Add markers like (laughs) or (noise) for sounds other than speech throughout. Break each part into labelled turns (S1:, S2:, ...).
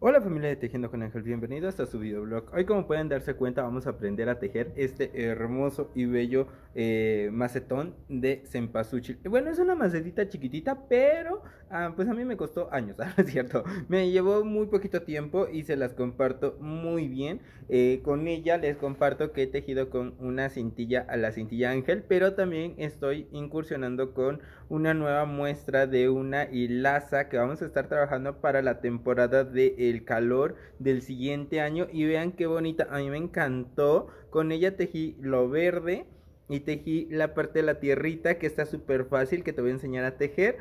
S1: Hola familia de Tejiendo con Ángel, bienvenidos a este su videoblog. Hoy como pueden darse cuenta vamos a aprender a tejer este hermoso y bello eh, macetón de cempasúchil. Bueno, es una macetita chiquitita, pero ah, pues a mí me costó años, (laughs) ah, ¿no es cierto? Me llevó muy poquito tiempo y se las comparto muy bien. Eh, con ella les comparto que he tejido con una cintilla a la cintilla Ángel, pero también estoy incursionando con una nueva muestra de una hilaza que vamos a estar trabajando para la temporada de el calor del siguiente año y vean qué bonita, a mí me encantó, con ella tejí lo verde y tejí la parte de la tierrita que está súper fácil que te voy a enseñar a tejer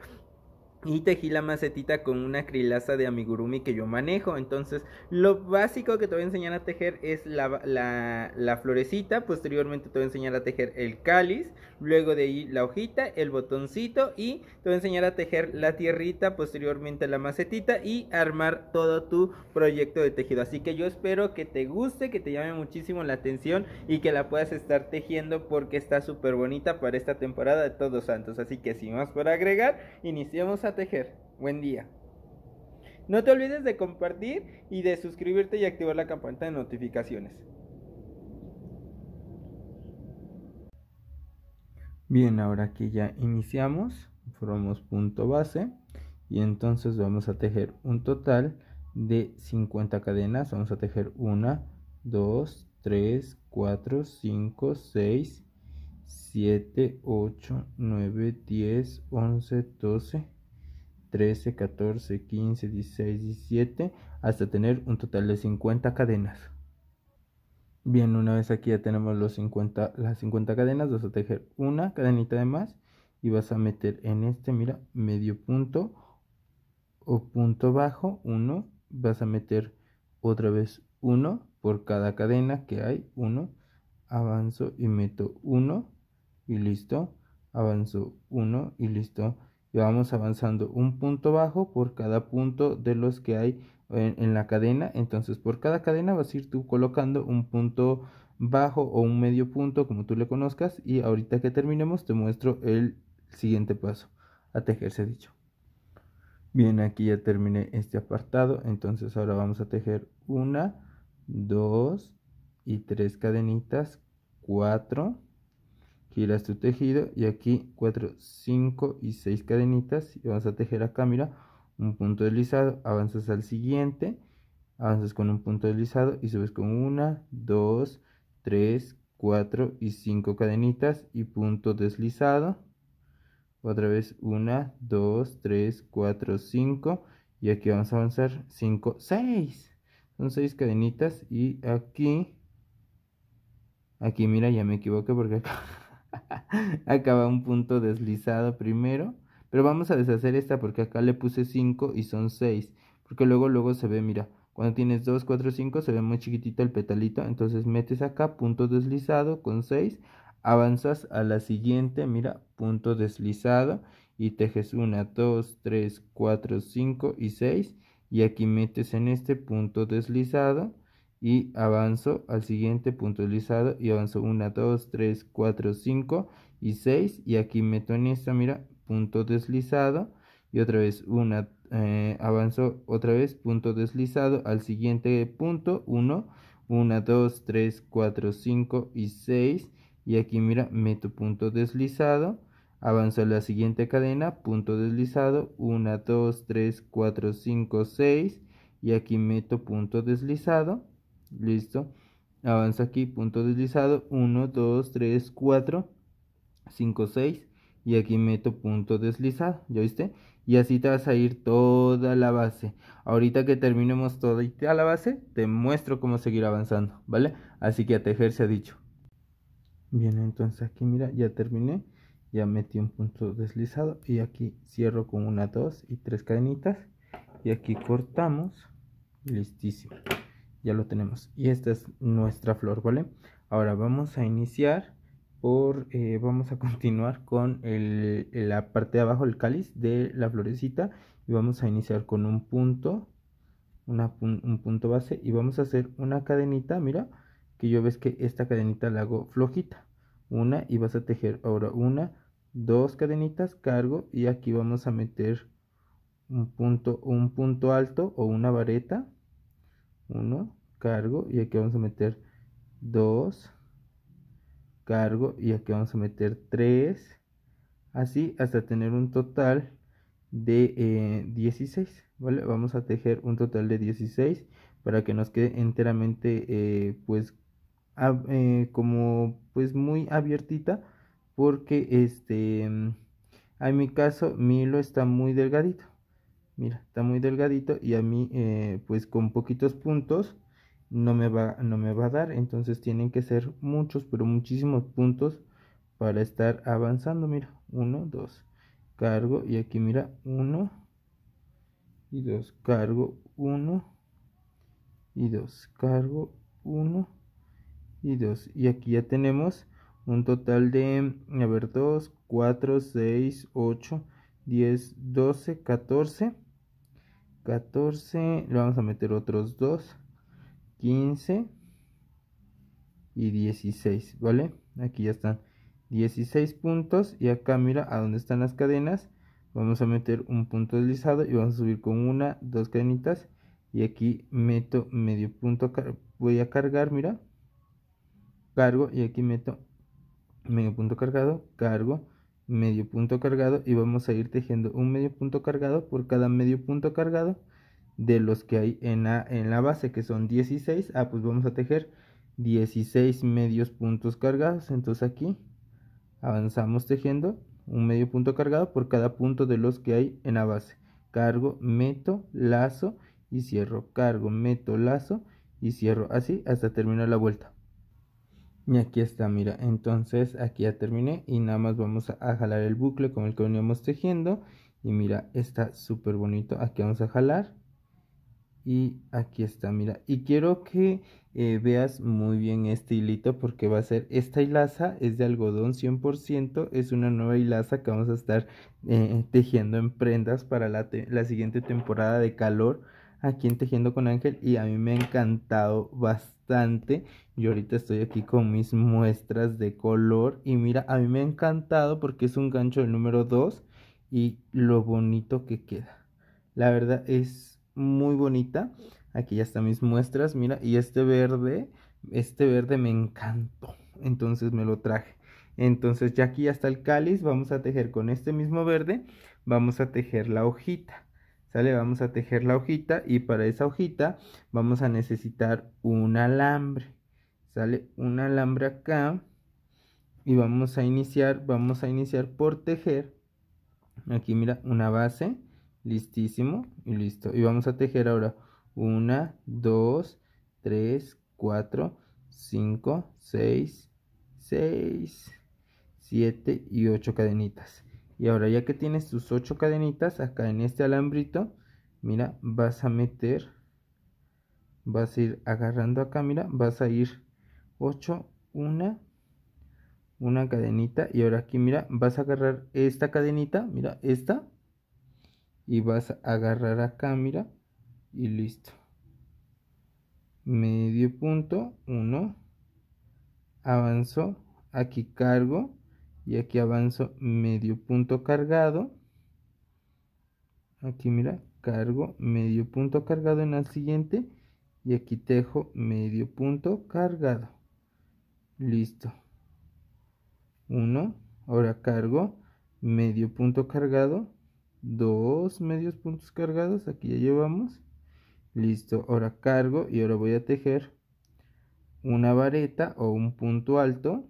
S1: y tejí la macetita con una crilaza de amigurumi que yo manejo. Entonces, lo básico que te voy a enseñar a tejer es la, florecita. Posteriormente te voy a enseñar a tejer el cáliz. Luego de ahí la hojita, el botoncito. Y te voy a enseñar a tejer la tierrita. Posteriormente la macetita. Y armar todo tu proyecto de tejido. Así que yo espero que te guste, que te llame muchísimo la atención. Y que la puedas estar tejiendo porque está súper bonita para esta temporada de Todos Santos. Así que sin más por agregar, iniciemos a tejer. Buen día. No te olvides de compartir y de suscribirte y activar la campanita de notificaciones. Bien, ahora que ya iniciamos, formamos punto base y entonces vamos a tejer un total de 50 cadenas. Vamos a tejer 1, 2, 3, 4, 5, 6, 7, 8, 9, 10, 11, 12. 13, 14, 15, 16, 17, hasta tener un total de 50 cadenas. Bien, una vez aquí ya tenemos los 50, las 50 cadenas, vas a tejer una cadenita de más y vas a meter en este, mira, medio punto o punto bajo, 1, vas a meter otra vez 1 por cada cadena que hay, 1, avanzo y meto 1 y listo, avanzo 1 y listo y vamos avanzando un punto bajo por cada punto de los que hay en, la cadena entonces por cada cadena vas a ir tú colocando un punto bajo o un medio punto como tú le conozcas y ahorita que terminemos te muestro el siguiente paso a tejerse dicho bien aquí ya terminé este apartado entonces ahora vamos a tejer una dos y tres cadenitas cuatro giras tu tejido y aquí 4, 5 y 6 cadenitas y vas a tejer acá mira un punto deslizado avanzas al siguiente avanzas con un punto deslizado y subes con 1, 2, 3, 4 y 5 cadenitas y punto deslizado otra vez 1, 2, 3, 4, 5 y aquí vamos a avanzar 5, 6 son 6 cadenitas y aquí aquí mira ya me equivoqué porque (laughs) (laughs) Acá va un punto deslizado primero. Pero vamos a deshacer esta porque acá le puse 5 y son 6. Porque luego, luego se ve, mira, cuando tienes 2, 4, 5 se ve muy chiquitito el petalito. Entonces metes acá punto deslizado con 6. Avanzas a la siguiente, mira, punto deslizado. Y tejes 1, 2, 3, 4, 5 y 6. Y aquí metes en este punto deslizado y avanzo al siguiente punto deslizado y avanzo 1, 2, 3, 4, 5 y 6 y aquí meto en esta, mira, punto deslizado y otra vez una eh, avanzo otra vez punto deslizado al siguiente punto 1 1 2 3 4 5 y 6 y aquí mira meto punto deslizado avanzo a la siguiente cadena punto deslizado 1 2 3 4 5 6 y aquí meto punto deslizado Listo. avanza aquí, punto deslizado, 1, 2, 3, 4, 5, 6. Y aquí meto punto deslizado, ¿ya viste? Y así te vas a ir toda la base. Ahorita que terminemos toda la base, te muestro cómo seguir avanzando, ¿vale? Así que a tejer se ha dicho. Bien, entonces aquí mira, ya terminé. Ya metí un punto deslizado y aquí cierro con una, dos y tres cadenitas. Y aquí cortamos. Listísimo ya lo tenemos y esta es nuestra flor vale ahora vamos a iniciar por eh, vamos a continuar con la parte de abajo el cáliz de la florecita y vamos a iniciar con un punto un punto base y vamos a hacer una cadenita mira que yo ves que esta cadenita la hago flojita una y vas a tejer ahora una dos cadenitas cargo y aquí vamos a meter un punto un punto alto o una vareta 1, cargo, y aquí vamos a meter 2, cargo, y aquí vamos a meter 3, así hasta tener un total de 16, eh, ¿vale? Vamos a tejer un total de 16 para que nos quede enteramente, eh, pues, eh, como, pues, muy abiertita, porque, este, en mi caso, mi hilo está muy delgadito, Mira, está muy delgadito y a mí eh, pues con poquitos puntos no me, va, no me va a dar. Entonces tienen que ser muchos, pero muchísimos puntos para estar avanzando. Mira, 1, 2, cargo y aquí mira 1 y 2, cargo 1 y 2, cargo 1 y 2. Y aquí ya tenemos un total de, a ver, 2, 4, 6, 8, 10, 12, 14. 14, le vamos a meter otros 2, 15 y 16, ¿vale? Aquí ya están 16 puntos y acá mira a dónde están las cadenas, vamos a meter un punto deslizado y vamos a subir con una, dos cadenitas y aquí meto medio punto, voy a cargar, mira, cargo y aquí meto medio punto cargado, cargo medio punto cargado y vamos a ir tejiendo un medio punto cargado por cada medio punto cargado de los que hay en la, en la base que son 16 ah pues vamos a tejer 16 medios puntos cargados entonces aquí avanzamos tejiendo un medio punto cargado por cada punto de los que hay en la base cargo meto lazo y cierro cargo meto lazo y cierro así hasta terminar la vuelta y aquí está, mira, entonces aquí ya terminé y nada más vamos a, jalar el bucle con el que veníamos tejiendo. Y mira, está súper bonito, aquí vamos a jalar. Y aquí está, mira, y quiero que eh, veas muy bien este hilito porque va a ser, esta hilaza es de algodón 100%, es una nueva hilaza que vamos a estar eh, tejiendo en prendas para la, la siguiente temporada de calor aquí en Tejiendo con Ángel y a mí me ha encantado bastante yo ahorita estoy aquí con mis muestras de color y mira, a mí me ha encantado porque es un gancho del número 2 y lo bonito que queda. La verdad es muy bonita. Aquí ya están mis muestras, mira, y este verde, este verde me encantó. Entonces me lo traje. Entonces ya aquí ya está el cáliz, vamos a tejer con este mismo verde, vamos a tejer la hojita. ¿Sale? Vamos a tejer la hojita y para esa hojita vamos a necesitar un alambre. ¿Sale? Un alambre acá. Y vamos a iniciar, vamos a iniciar por tejer. Aquí mira, una base. Listísimo. Y listo. Y vamos a tejer ahora 1, 2, 3, 4, 5, 6, 6, 7 y 8 cadenitas. Y ahora ya que tienes tus 8 cadenitas acá en este alambrito, mira, vas a meter, vas a ir agarrando acá, mira, vas a ir 8, 1, una cadenita y ahora aquí mira vas a agarrar esta cadenita mira esta y vas a agarrar acá mira y listo medio punto uno Avanzo aquí cargo y aquí avanzo medio punto cargado aquí mira cargo medio punto cargado en el siguiente y aquí tejo medio punto cargado listo uno, ahora cargo medio punto cargado dos medios puntos cargados aquí ya llevamos listo ahora cargo y ahora voy a tejer una vareta o un punto alto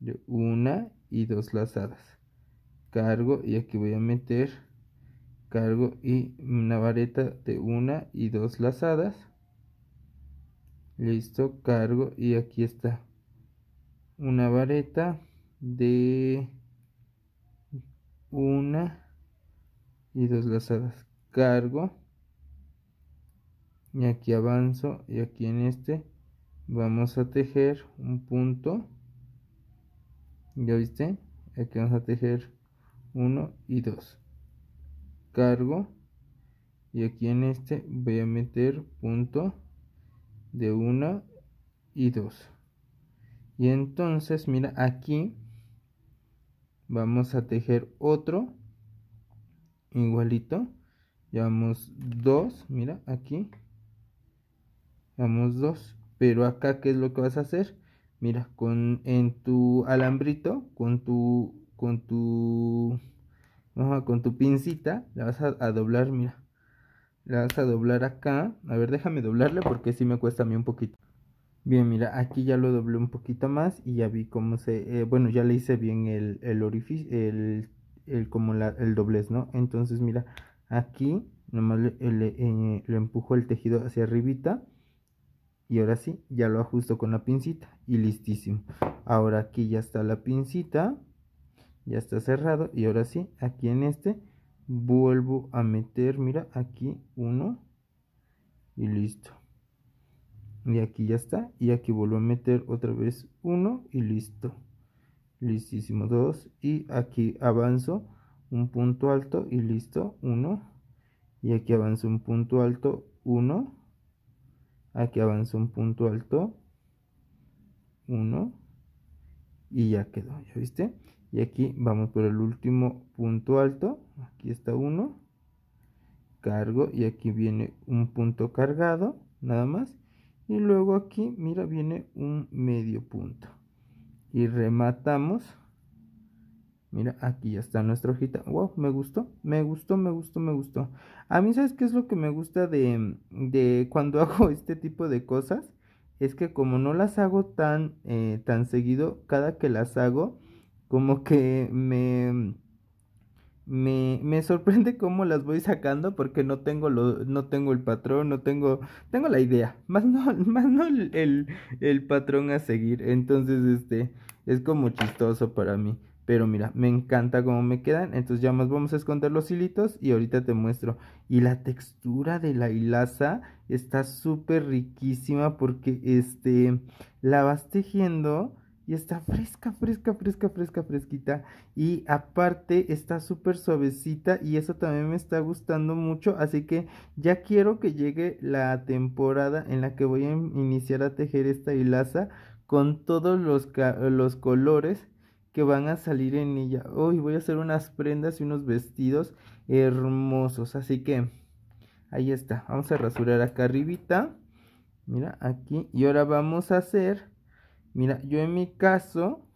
S1: de una y dos lazadas cargo y aquí voy a meter cargo y una vareta de una y dos lazadas listo cargo y aquí está una vareta de una y dos lazadas cargo y aquí avanzo y aquí en este vamos a tejer un punto ¿Ya viste? Aquí vamos a tejer 1 y 2. Cargo. Y aquí en este voy a meter punto de 1 y dos Y entonces, mira, aquí vamos a tejer otro igualito. Llevamos 2, mira, aquí. Llevamos 2. Pero acá, ¿qué es lo que vas a hacer? Mira, con, en tu alambrito, con tu, con tu, con tu pincita, la vas a, doblar, mira. La vas a doblar acá. A ver, déjame doblarle porque sí me cuesta a mí un poquito. Bien, mira, aquí ya lo doblé un poquito más y ya vi cómo se... Eh, bueno, ya le hice bien el, el orificio, el, como la, el doblez, ¿no? Entonces, mira, aquí nomás le, eh, empujo el tejido hacia arribita y ahora sí ya lo ajusto con la pincita y listísimo ahora aquí ya está la pincita ya está cerrado y ahora sí aquí en este vuelvo a meter mira aquí uno y listo y aquí ya está y aquí vuelvo a meter otra vez uno y listo listísimo dos y aquí avanzo un punto alto y listo uno y aquí avanzo un punto alto uno Aquí avanza un punto alto. 1. Y ya quedó, ¿ya viste? Y aquí vamos por el último punto alto. Aquí está uno, Cargo y aquí viene un punto cargado, nada más. Y luego aquí, mira, viene un medio punto. Y rematamos Mira, aquí ya está nuestra hojita. Wow, me gustó, me gustó, me gustó, me gustó. A mí, ¿sabes qué es lo que me gusta de, de cuando (laughs) hago este tipo de cosas? Es que como no las hago tan, eh, tan seguido, cada que las hago, como que me, me, me, sorprende cómo las voy sacando porque no tengo, lo, no tengo el patrón, no tengo, tengo la idea, más no, (laughs) más no el, el, el patrón a seguir. Entonces, este, es como chistoso para mí. Pero mira, me encanta cómo me quedan. Entonces ya más vamos a esconder los hilitos y ahorita te muestro. Y la textura de la hilaza está súper riquísima porque este, la vas tejiendo y está fresca, fresca, fresca, fresca, fresquita. Y aparte está súper suavecita y eso también me está gustando mucho. Así que ya quiero que llegue la temporada en la que voy a iniciar a tejer esta hilaza con todos los, los colores que van a salir en ella. Hoy voy a hacer unas prendas y unos vestidos hermosos. Así que ahí está. Vamos a rasurar acá arribita. Mira, aquí. Y ahora vamos a hacer. Mira, yo en mi caso.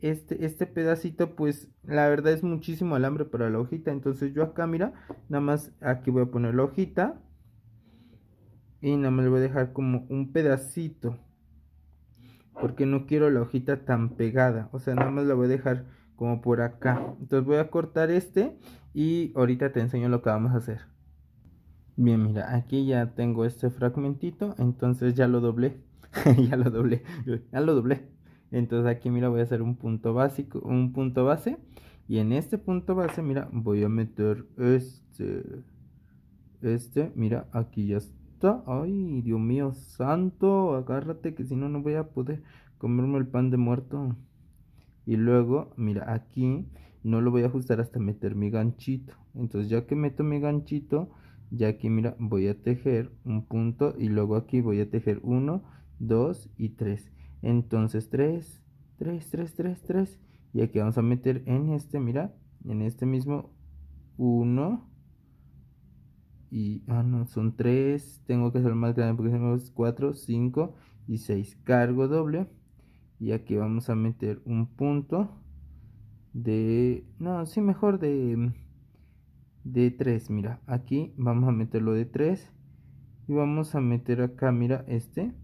S1: Este, este pedacito pues la verdad es muchísimo alambre para la hojita entonces yo acá mira nada más aquí voy a poner la hojita y nada más le voy a dejar como un pedacito porque no quiero la hojita tan pegada. O sea, nada más la voy a dejar como por acá. Entonces voy a cortar este y ahorita te enseño lo que vamos a hacer. Bien, mira, aquí ya tengo este fragmentito, entonces ya lo doblé. (laughs) ya lo doblé, ya lo doblé. Entonces aquí mira voy a hacer un punto básico, un punto base y en este punto base, mira, voy a meter este este, mira, aquí ya está Ay, Dios mío santo, agárrate que si no, no voy a poder comerme el pan de muerto. Y luego, mira, aquí no lo voy a ajustar hasta meter mi ganchito. Entonces ya que meto mi ganchito, ya aquí mira, voy a tejer un punto y luego aquí voy a tejer Uno, dos, y tres Entonces tres 3, 3, tres, 3. Y aquí vamos a meter en este, mira, en este mismo uno y ah no son tres tengo que ser más grande porque tenemos 4, 5 y 6, cargo doble y aquí vamos a meter un punto de no sí mejor de de 3 mira aquí vamos a meterlo de 3 y vamos a meter acá mira este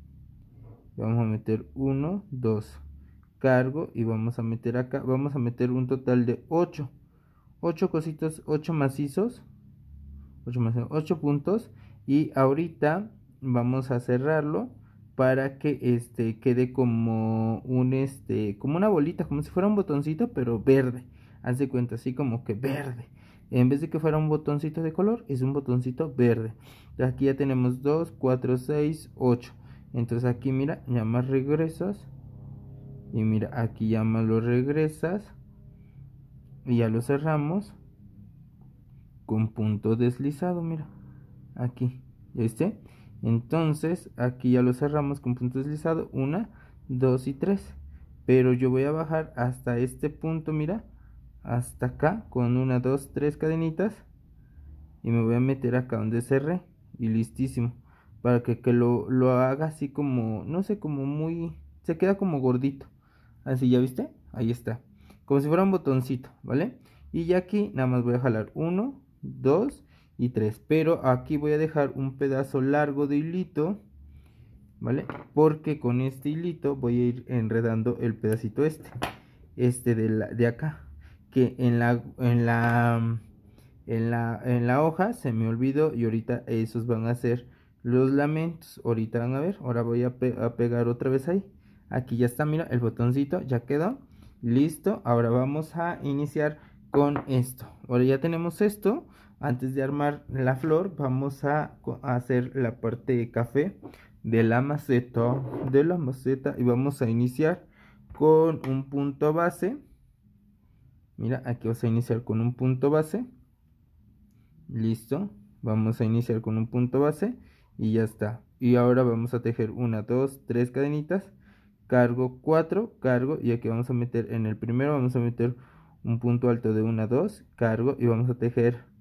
S1: vamos a meter 1 2 cargo y vamos a meter acá vamos a meter un total de 8 8 cositos 8 macizos 8 puntos. Y ahorita vamos a cerrarlo para que este quede como un este como una bolita como si fuera un botoncito pero verde haz cuenta así como que verde en vez de que fuera un botoncito de color es un botoncito verde aquí ya tenemos 2 4 6 8 entonces aquí mira llama regresas y mira aquí llama lo regresas y ya lo cerramos con punto deslizado, mira, aquí, ¿ya viste? Entonces, aquí ya lo cerramos con punto deslizado, una, dos y tres. Pero yo voy a bajar hasta este punto, mira, hasta acá, con una, dos, tres cadenitas. Y me voy a meter acá donde cerré y listísimo. Para que, lo, lo haga así como, no sé, como muy, se queda como gordito. Así, ¿ya viste? Ahí está. Como si fuera un botoncito, ¿vale? Y ya aquí nada más voy a jalar uno, 2 y 3 pero aquí voy a dejar un pedazo largo de hilito vale porque con este hilito voy a ir enredando el pedacito este este de, la, de acá que en la en la en la en la hoja se me olvidó y ahorita esos van a ser los lamentos ahorita van a ver ahora voy a, a pegar otra vez ahí aquí ya está mira el botoncito ya quedó listo ahora vamos a iniciar con esto ahora ya tenemos esto antes de armar la flor vamos a hacer la parte de café de la maceta de la maceta y vamos a iniciar con un punto base mira aquí vamos a iniciar con un punto base listo vamos a iniciar con un punto base y ya está y ahora vamos a tejer una dos tres cadenitas cargo 4 cargo y aquí vamos a meter en el primero vamos a meter un punto alto de una dos cargo y vamos a tejer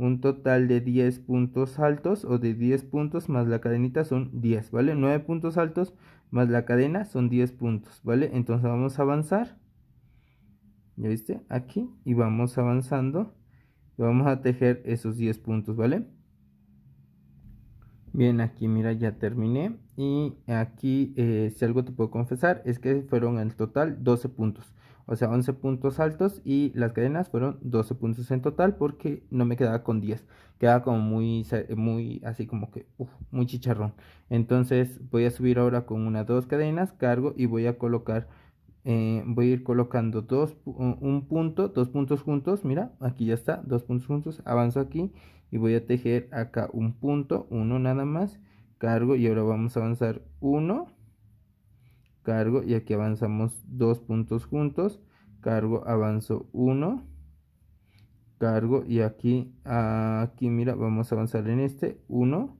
S1: un total de 10 puntos altos o de 10 puntos más la cadenita son 10, ¿vale? 9 puntos altos más la cadena son 10 puntos, ¿vale? Entonces vamos a avanzar, ¿ya viste? Aquí y vamos avanzando y vamos a tejer esos 10 puntos, ¿vale? Bien, aquí mira, ya terminé y aquí eh, si algo te puedo confesar es que fueron el total 12 puntos o sea, 11 puntos altos y las cadenas fueron 12 puntos en total porque no me quedaba con 10, quedaba como muy, muy así como que, muy chicharrón. Entonces voy a subir ahora con una, dos cadenas, cargo y voy a colocar, eh, voy a ir colocando dos, un punto, dos puntos juntos, mira, aquí ya está, dos puntos juntos, avanzo aquí y voy a tejer acá un punto, uno nada más, cargo y ahora vamos a avanzar uno cargo y aquí avanzamos dos puntos juntos cargo avanzo uno cargo y aquí aquí mira vamos a avanzar en este uno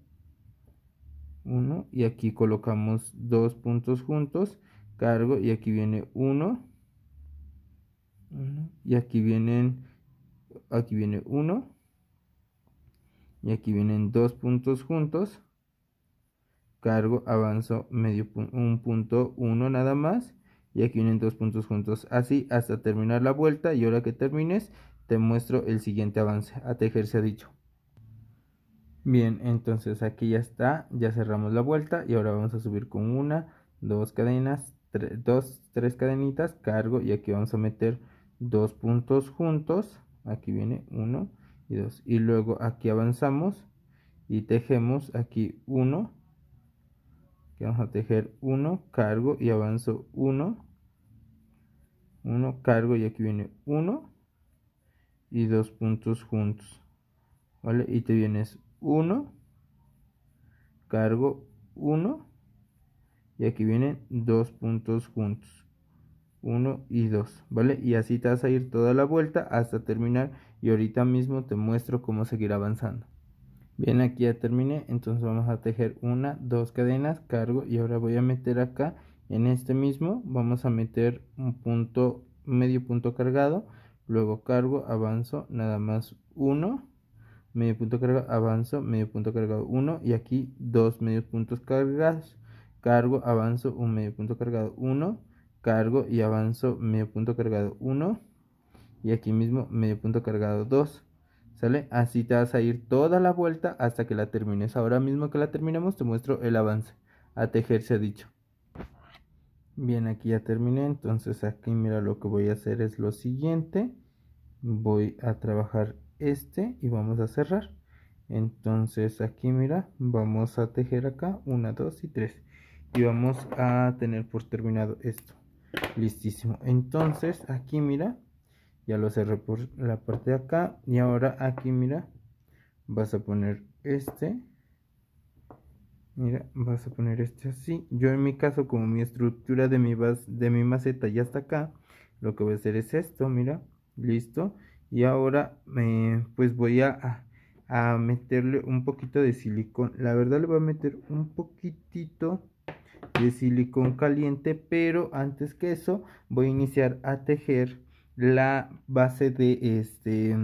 S1: Uno y aquí colocamos dos puntos juntos cargo y aquí viene uno y aquí vienen aquí viene uno y aquí vienen dos puntos juntos cargo avanzo medio un punto uno nada más y aquí vienen dos puntos juntos así hasta terminar la vuelta y ahora que termines te muestro el siguiente avance a tejer se ha dicho bien entonces aquí ya está ya cerramos la vuelta y ahora vamos a subir con una dos cadenas dos tres cadenitas cargo y aquí vamos a meter dos puntos juntos aquí viene uno y dos y luego aquí avanzamos y tejemos aquí uno vamos a tejer 1 cargo y avanzo 1 1 cargo y aquí viene 1 y 2 puntos juntos vale y te vienes 1 cargo 1 y aquí vienen dos puntos juntos 1 y 2, ¿vale? Y así te vas a ir toda la vuelta hasta terminar y ahorita mismo te muestro cómo seguir avanzando. Bien, aquí ya terminé, entonces vamos a tejer una, dos cadenas, cargo y ahora voy a meter acá en este mismo, vamos a meter un punto, medio punto cargado, luego cargo, avanzo, nada más uno, medio punto cargado, avanzo, medio punto cargado, uno y aquí dos medios puntos cargados, cargo, avanzo, un medio punto cargado, uno, cargo y avanzo, medio punto cargado, uno y aquí mismo medio punto cargado, dos ¿Sale? Así te vas a ir toda la vuelta hasta que la termines. Ahora mismo que la terminemos te muestro el avance. A tejer se ha dicho. Bien, aquí ya terminé. Entonces aquí mira lo que voy a hacer es lo siguiente. Voy a trabajar este y vamos a cerrar. Entonces aquí mira, vamos a tejer acá una dos y tres Y vamos a tener por terminado esto. Listísimo. Entonces aquí mira, ya lo cerré por la parte de acá y ahora aquí mira vas a poner este mira vas a poner este así yo en mi caso como mi estructura de mi vas de mi maceta ya está acá lo que voy a hacer es esto mira listo y ahora me eh, pues voy a, a meterle un poquito de silicón la verdad le voy a meter un poquitito de silicón caliente pero antes que eso voy a iniciar a tejer la base de este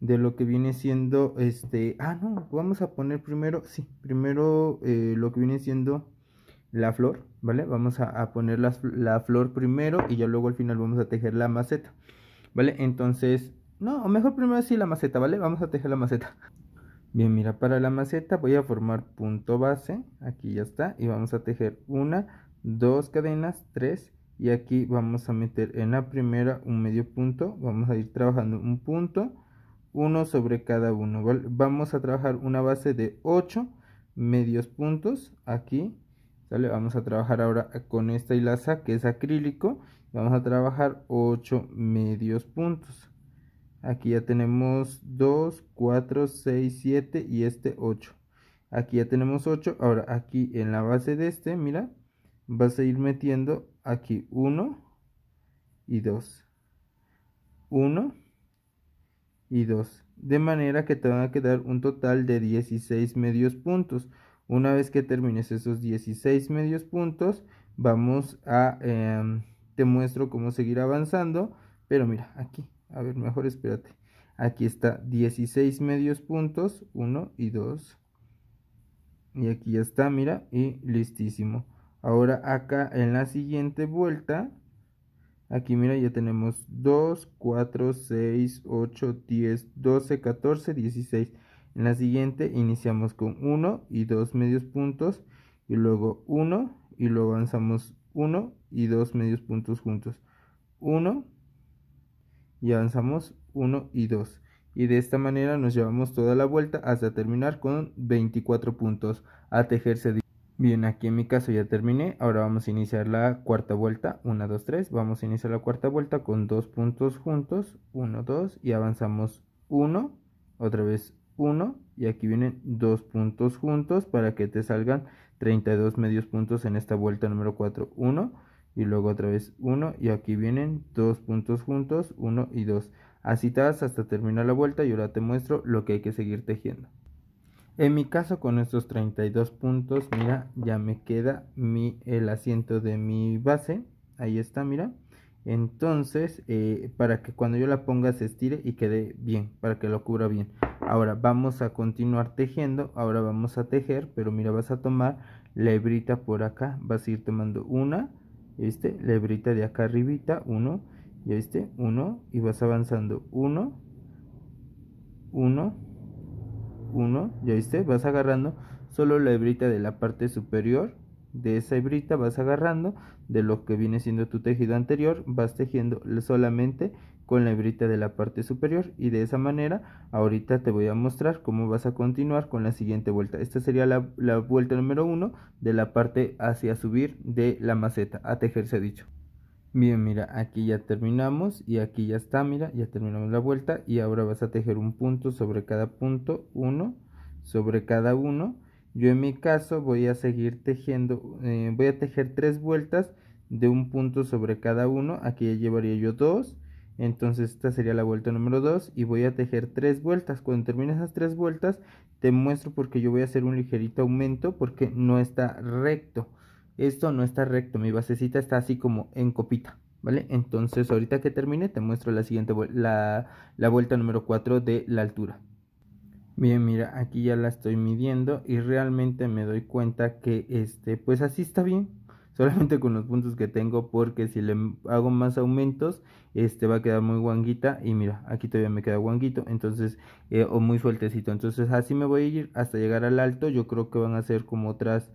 S1: de lo que viene siendo este ah no vamos a poner primero sí primero eh, lo que viene siendo la flor vale vamos a, poner la, la, flor primero y ya luego al final vamos a tejer la maceta vale entonces no mejor primero sí la maceta vale vamos a tejer la maceta bien mira para la maceta voy a formar punto base aquí ya está y vamos a tejer una dos cadenas tres y aquí vamos a meter en la primera un medio punto vamos a ir trabajando un punto uno sobre cada uno vamos a trabajar una base de 8 medios puntos aquí ¿sale? vamos a trabajar ahora con esta hilaza que es acrílico vamos a trabajar 8 medios puntos aquí ya tenemos 2 4 6 7 y este 8 aquí ya tenemos 8 ahora aquí en la base de este mira vas a ir metiendo aquí 1 y 2 1 y 2 de manera que te van a quedar un total de 16 medios puntos una vez que termines esos 16 medios puntos vamos a em, te muestro cómo seguir avanzando pero mira aquí a ver mejor espérate aquí está 16 medios puntos 1 y 2 y aquí ya está mira y listísimo Ahora acá en la siguiente vuelta, aquí mira ya tenemos 2, 4, 6, 8, 10, 12, 14, 16. En la siguiente iniciamos con 1 y 2 medios puntos y luego 1 y luego avanzamos 1 y 2 medios puntos juntos. 1 y avanzamos 1 y 2 y de esta manera nos llevamos toda la vuelta hasta terminar con 24 puntos a tejerse Bien, aquí en mi caso ya terminé. Ahora vamos a iniciar la cuarta vuelta. 1, 2, 3. Vamos a iniciar la cuarta vuelta con dos puntos juntos. 1, 2 y avanzamos 1. Otra vez 1 y aquí vienen dos puntos juntos para que te salgan 32 medios puntos en esta vuelta número 4. 1 y luego otra vez 1 y aquí vienen dos puntos juntos. 1 y 2. Así estás hasta terminar la vuelta y ahora te muestro lo que hay que seguir tejiendo. En mi caso con estos 32 puntos, mira, ya me queda mi, el asiento de mi base. Ahí está, mira. Entonces, eh, para que cuando yo la ponga se estire y quede bien, para que lo cubra bien. Ahora vamos a continuar tejiendo, ahora vamos a tejer, pero mira, vas a tomar la hebrita por acá, vas a ir tomando una, ¿viste? La hebrita de acá arribita, uno, ¿ya viste? Uno, y vas avanzando, uno, uno, uno, ya viste, vas agarrando solo la hebrita de la parte superior de esa hebrita vas agarrando de lo que viene siendo tu tejido anterior vas tejiendo solamente con la hebrita de la parte superior y de esa manera ahorita te voy a mostrar cómo vas a continuar con la siguiente vuelta esta sería la, la vuelta número uno de la parte hacia subir de la maceta a tejerse dicho Bien, mira, aquí ya terminamos y aquí ya está, mira, ya terminamos la vuelta y ahora vas a tejer un punto sobre cada punto, uno sobre cada uno. Yo en mi caso voy a seguir tejiendo, eh, voy a tejer tres vueltas de un punto sobre cada uno, aquí ya llevaría yo dos, entonces esta sería la vuelta número dos y voy a tejer tres vueltas. Cuando termine esas tres vueltas te muestro porque yo voy a hacer un ligerito aumento porque no está recto. Esto no está recto, mi basecita está así como en copita, ¿vale? Entonces ahorita que termine te muestro la siguiente, la, la vuelta número 4 de la altura. Bien, mira, aquí ya la estoy midiendo y realmente me doy cuenta que este, pues así está bien, solamente con los puntos que tengo porque si le hago más aumentos este va a quedar muy guanguita y mira aquí todavía me queda guanguito entonces eh, o muy sueltecito entonces así me voy a ir hasta llegar al alto yo creo que van a ser como otras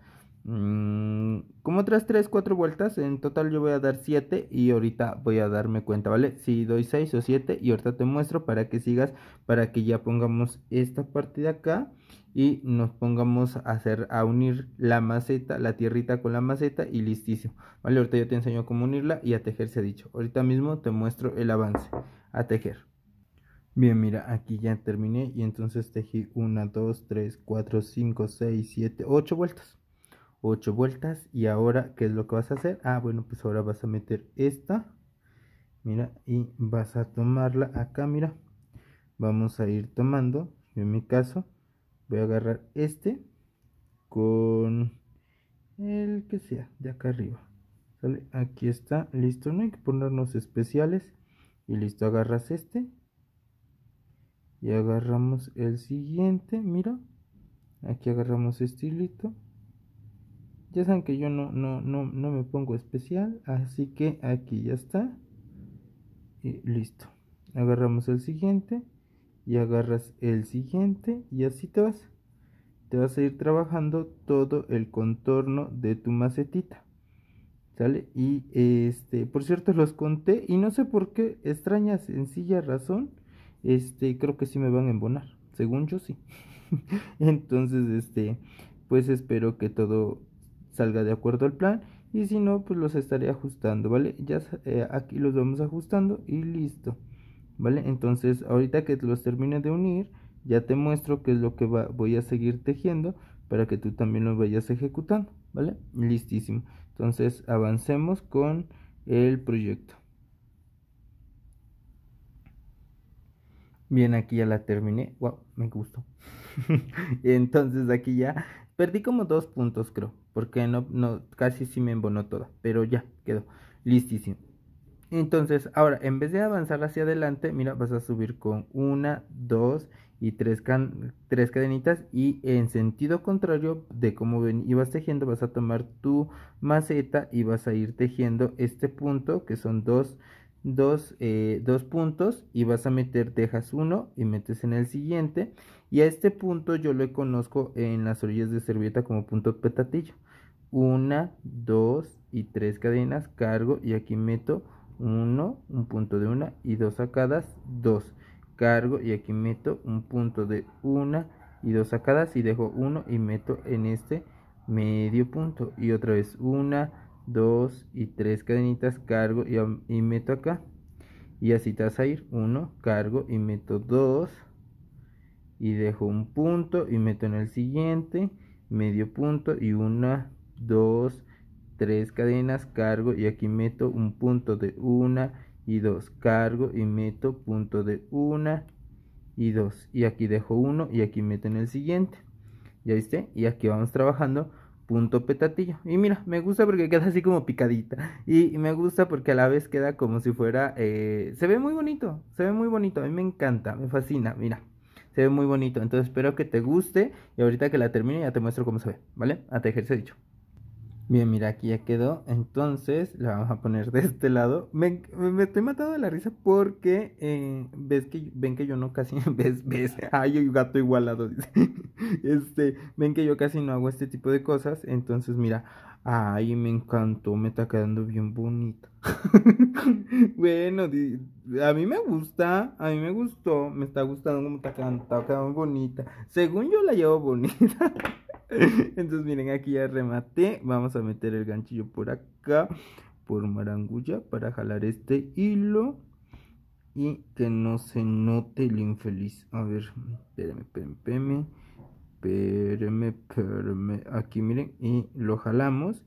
S1: Mm, como otras 3, 4 vueltas, en total yo voy a dar 7 y ahorita voy a darme cuenta, ¿vale? Si doy 6 o 7 y ahorita te muestro para que sigas, para que ya pongamos esta parte de acá y nos pongamos a hacer, a unir la maceta, la tierrita con la maceta y listísimo, ¿vale? Ahorita yo te enseño cómo unirla y a tejer se ha dicho, ahorita mismo te muestro el avance a tejer. Bien, mira, aquí ya terminé y entonces tejí 1, 2, 3, 4, 5, 6, 7, 8 vueltas. 8 vueltas y ahora qué es lo que vas a hacer ah bueno pues ahora vas a meter esta mira y vas a tomarla acá mira vamos a ir tomando en mi caso voy a agarrar este con el que sea de acá arriba ¿Sale? aquí está listo no hay que ponernos especiales y listo agarras este y agarramos el siguiente mira aquí agarramos este hilito ya saben que yo no, no, no, no me pongo especial, así que aquí ya está. Y listo. Agarramos el siguiente y agarras el siguiente y así te vas. Te vas a ir trabajando todo el contorno de tu macetita. ¿Sale? Y este, por cierto, los conté y no sé por qué, extraña, sencilla razón, este, creo que sí me van a embonar. Según yo sí. (laughs) Entonces, este, pues espero que todo salga de acuerdo al plan y si no pues los estaré ajustando vale ya eh, aquí los vamos ajustando y listo vale entonces ahorita que los termine de unir ya te muestro qué es lo que va, voy a seguir tejiendo para que tú también lo vayas ejecutando vale listísimo entonces avancemos con el proyecto Bien, aquí ya la terminé. Wow, me gustó. (laughs) Entonces aquí ya Perdí como dos puntos, creo, porque no, no, casi sí me embonó toda, pero ya quedó listísimo. Entonces, ahora, en vez de avanzar hacia adelante, mira, vas a subir con una, dos y tres, tres cadenitas y en sentido contrario de cómo ibas tejiendo, vas a tomar tu maceta y vas a ir tejiendo este punto, que son dos, dos eh, puntos, y vas a meter, dejas uno y metes en el siguiente y a este punto yo lo conozco en las orillas de servilleta como punto petatillo. Una, dos y tres cadenas, cargo y aquí meto uno, un punto de una y dos sacadas, dos. Cargo y aquí meto un punto de una y dos sacadas y dejo uno y meto en este medio punto. Y otra vez una, dos y tres cadenitas, cargo y, y meto acá. Y así te vas a ir, uno, cargo y meto dos y dejo un punto y meto en el siguiente medio punto y una dos tres cadenas cargo y aquí meto un punto de una y dos cargo y meto punto de una y dos y aquí dejo uno y aquí meto en el siguiente ya viste y aquí vamos trabajando punto petatillo. Y mira, me gusta porque queda así como picadita. Y me gusta porque a la vez queda como si fuera... Eh, se ve muy bonito, se ve muy bonito. A mí me encanta, me fascina, mira. Se ve muy bonito. Entonces espero que te guste. Y ahorita que la termine ya te muestro cómo se ve. ¿Vale? Hasta ah, ejercicio dicho. Bien, mira, aquí ya quedó. Entonces, la vamos a poner de este lado. Me, estoy matando de la risa porque eh, ves que ven que yo no casi (laughs) ves ves. Ay, gato igualado. (laughs) Este, ven que yo casi no hago este tipo de cosas, entonces mira, ay, me encantó, me está quedando bien bonito. (laughs) bueno, a mí me gusta, a mí me gustó, me está gustando como está quedando, está quedando bonita. Según yo la llevo bonita. (laughs) Entonces miren, aquí ya rematé. Vamos a meter el ganchillo por acá, por marangulla, para jalar este hilo. Y que no se note el infeliz. A ver, espérame, espérame, espérame. Espérame, Aquí miren, y lo jalamos.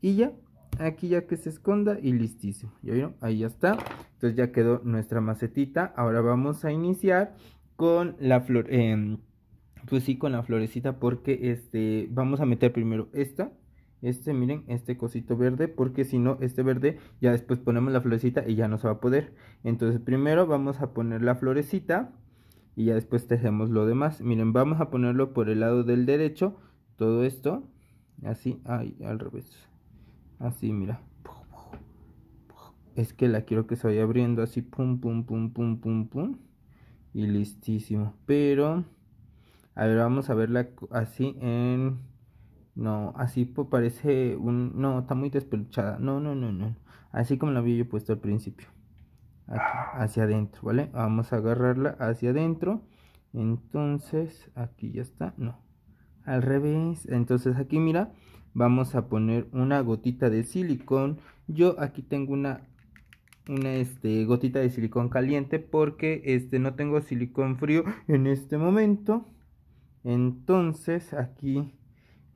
S1: Y ya, aquí ya que se esconda y listísimo. ¿Ya vieron? Ahí ya está. Entonces ya quedó nuestra macetita. Ahora vamos a iniciar con la flor. Em, pues sí con la florecita porque este vamos a meter primero esta este miren este cosito verde porque si no este verde ya después ponemos la florecita y ya no se va a poder entonces primero vamos a poner la florecita y ya después tejemos lo demás miren vamos a ponerlo por el lado del derecho todo esto así ahí al revés así mira es que la quiero que se vaya abriendo así pum pum pum pum pum pum y listísimo pero a ver, vamos a verla así en... No, así parece un... No, está muy despeluchada. No, no, no, no. Así como la había yo puesto al principio. Aquí, hacia adentro, ¿vale? Vamos a agarrarla hacia adentro. Entonces, aquí ya está. No, al revés. Entonces aquí, mira, vamos a poner una gotita de silicón. Yo aquí tengo una una este, gotita de silicón caliente porque este no tengo silicón frío en este momento entonces aquí,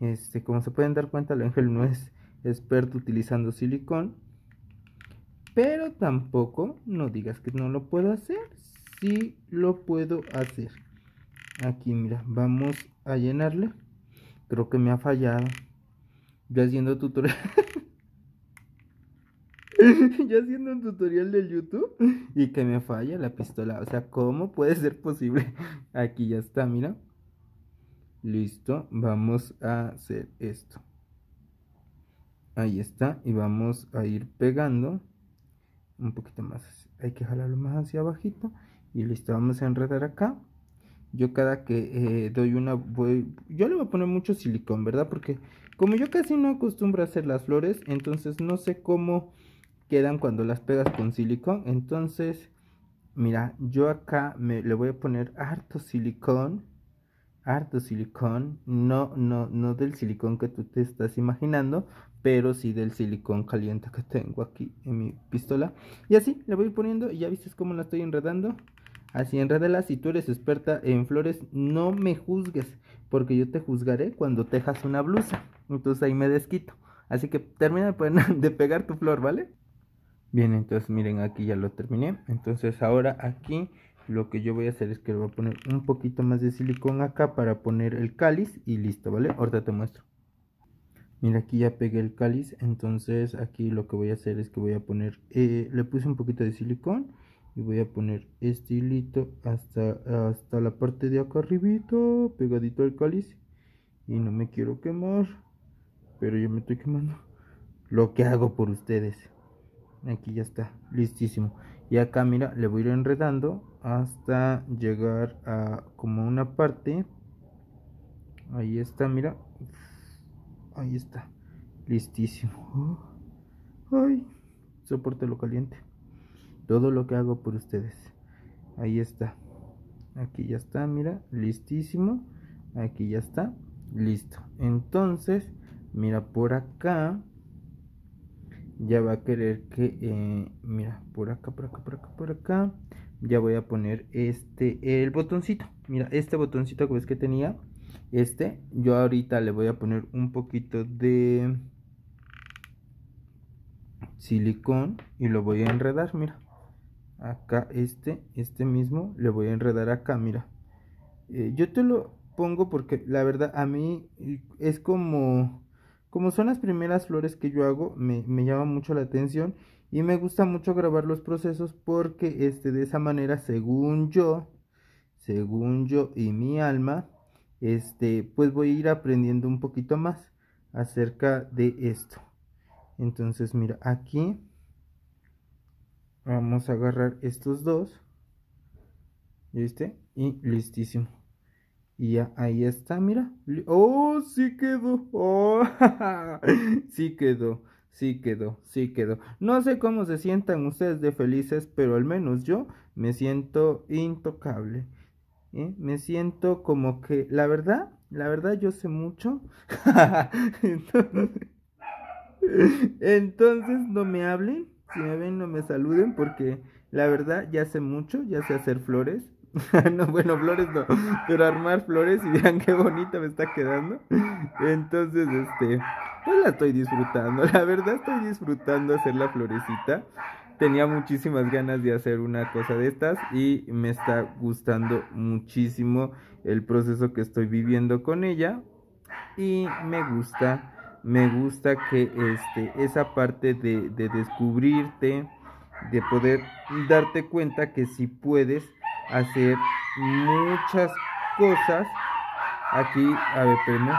S1: este, como se pueden dar cuenta, el ángel no es experto utilizando silicón. Pero tampoco no digas que no lo puedo hacer. Sí lo puedo hacer. Aquí, mira, vamos a llenarle. Creo que me ha fallado. Yo haciendo tutorial. (laughs) yo haciendo un tutorial del YouTube y que me falla la pistola. O sea, ¿cómo puede ser posible? Aquí ya está, mira listo vamos a hacer esto ahí está y vamos a ir pegando un poquito más hay que jalarlo más hacia abajito y listo vamos a enredar acá yo cada que eh, doy una yo le voy a poner mucho silicón verdad porque como yo casi no acostumbro a hacer las flores entonces no sé cómo quedan cuando las pegas con silicón entonces mira yo acá me le voy a poner harto silicón harto ah, silicón, no, no, no del silicón que tú te estás imaginando, pero sí del silicón caliente que tengo aquí en mi pistola. Y así le voy poniendo y ya viste cómo la estoy enredando. Así enredela, si tú eres experta en flores, no me juzgues, porque yo te juzgaré cuando tejas una blusa. Entonces ahí me desquito. Así que termina de (laughs) pegar tu flor, ¿vale? Bien, entonces miren, aquí ya lo terminé. Entonces ahora aquí lo que yo voy a hacer es que le voy a poner un poquito más de silicón acá para poner el cáliz y listo, ¿vale? Ahorita te muestro. Mira, aquí ya pegué el cáliz, entonces aquí lo que voy a hacer es que voy a poner, eh, le puse un poquito de silicón y voy a poner este hilito hasta, hasta la parte de acá arribito, pegadito al cáliz y no me quiero quemar, pero yo me estoy quemando. Lo que hago por ustedes. Aquí ya está, listísimo. Y acá, mira, le voy a ir enredando hasta llegar a como una parte. Ahí está, mira. Ahí está. Listísimo. Ay, soporte lo caliente. Todo lo que hago por ustedes. Ahí está. Aquí ya está, mira. Listísimo. Aquí ya está. Listo. Entonces, mira por acá ya va a querer que eh, mira por acá por acá por acá por acá ya voy a poner este el botoncito mira este botoncito que ves que tenía este yo ahorita le voy a poner un poquito de silicón y lo voy a enredar mira acá este este mismo le voy a enredar acá mira eh, yo te lo pongo porque la verdad a mí es como como son las primeras flores que yo hago, me, llama mucho la atención y me gusta mucho grabar los procesos porque este, de esa manera, según yo, según yo y mi alma, este, pues voy a ir aprendiendo un poquito más acerca de esto. Entonces, mira, aquí vamos a agarrar estos dos. ¿Viste? Y listísimo. Y ahí está, mira. ¡Oh, sí quedó! (laughs) Oh, sí quedó, sí quedó, sí quedó. No sé cómo se sientan ustedes de felices, pero al menos yo me siento intocable. ¿eh? Me siento como que, la verdad, la verdad yo sé mucho. (laughs) Entonces, entonces no me hablen, si me ven no me saluden porque la verdad ya sé mucho, ya sé hacer flores (laughs) no, bueno, flores no, pero armar flores y vean qué bonita me está quedando. Entonces, este, pues la estoy disfrutando, la verdad estoy disfrutando hacer la florecita. Tenía muchísimas ganas de hacer una cosa de estas y me está gustando muchísimo el proceso que estoy viviendo con ella y me gusta, me gusta que este, esa parte de, de descubrirte, de poder darte cuenta que si puedes hacer muchas cosas aquí a ver, primero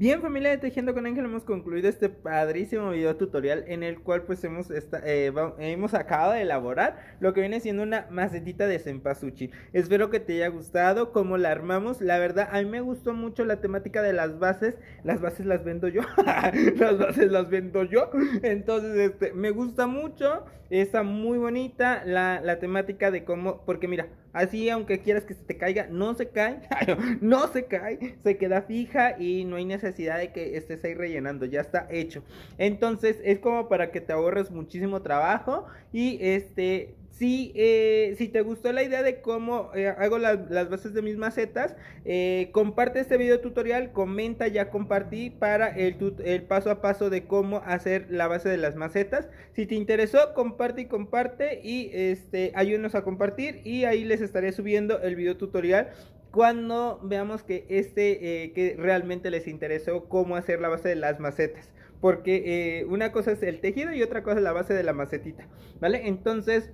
S1: Bien familia de Tejiendo con Ángel hemos concluido este padrísimo video tutorial en el cual pues hemos, eh, hemos acabado de elaborar lo que viene siendo una macetita de cempasúchil. Espero que te haya gustado cómo la armamos. La verdad a mí me gustó mucho la temática de las bases. Las bases las vendo yo. (laughs) las bases las vendo yo. Entonces este, me gusta mucho. Está muy bonita la, la temática de cómo... Porque mira, Así, aunque quieras que se te caiga, no se cae, (laughs) no se cae, se queda fija y no hay necesidad de que estés ahí rellenando, ya está hecho. Entonces, es como para que te ahorres muchísimo trabajo y este eh, si, te gustó la idea de cómo eh, hago las, bases de mis macetas, eh, comparte este video tutorial, comenta, ya compartí para el, el, paso a paso de cómo hacer la base de las macetas. Si te interesó, comparte y comparte y este, ayúdenos a compartir y ahí les estaré subiendo el video tutorial cuando veamos que este que realmente les interesó cómo hacer la base de las macetas. Porque una cosa es el tejido y otra cosa es la base de la macetita, ¿vale? Entonces...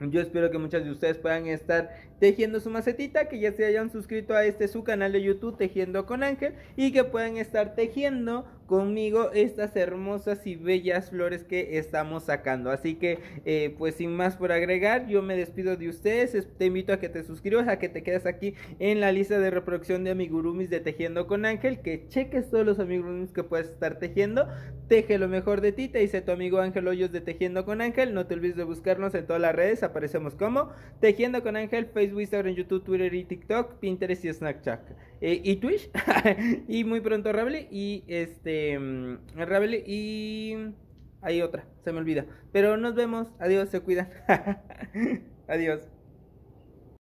S1: Yo espero que muchas de ustedes puedan estar Tejiendo su macetita, que ya se hayan suscrito a este su canal de YouTube Tejiendo con Ángel y que puedan estar tejiendo conmigo estas hermosas y bellas flores que estamos sacando. Así que, eh, pues sin más por agregar, yo me despido de ustedes. Te invito a que te suscribas, a que te quedes aquí en la lista de reproducción de amigurumis de Tejiendo con Ángel, que cheques todos los amigurumis que puedes estar tejiendo. Teje lo mejor de ti, te dice tu amigo Ángel Hoyos de Tejiendo con Ángel. No te olvides de buscarnos en todas las redes, aparecemos como Tejiendo con Ángel, Facebook. Facebook, Instagram, YouTube, Twitter y TikTok, Pinterest y Snapchat. Eh, y Twitch. (laughs) y muy pronto Rable y este. Mm, Rable y. Hay otra, se me olvida. Pero nos vemos. Adiós, se cuidan. (laughs) Adiós.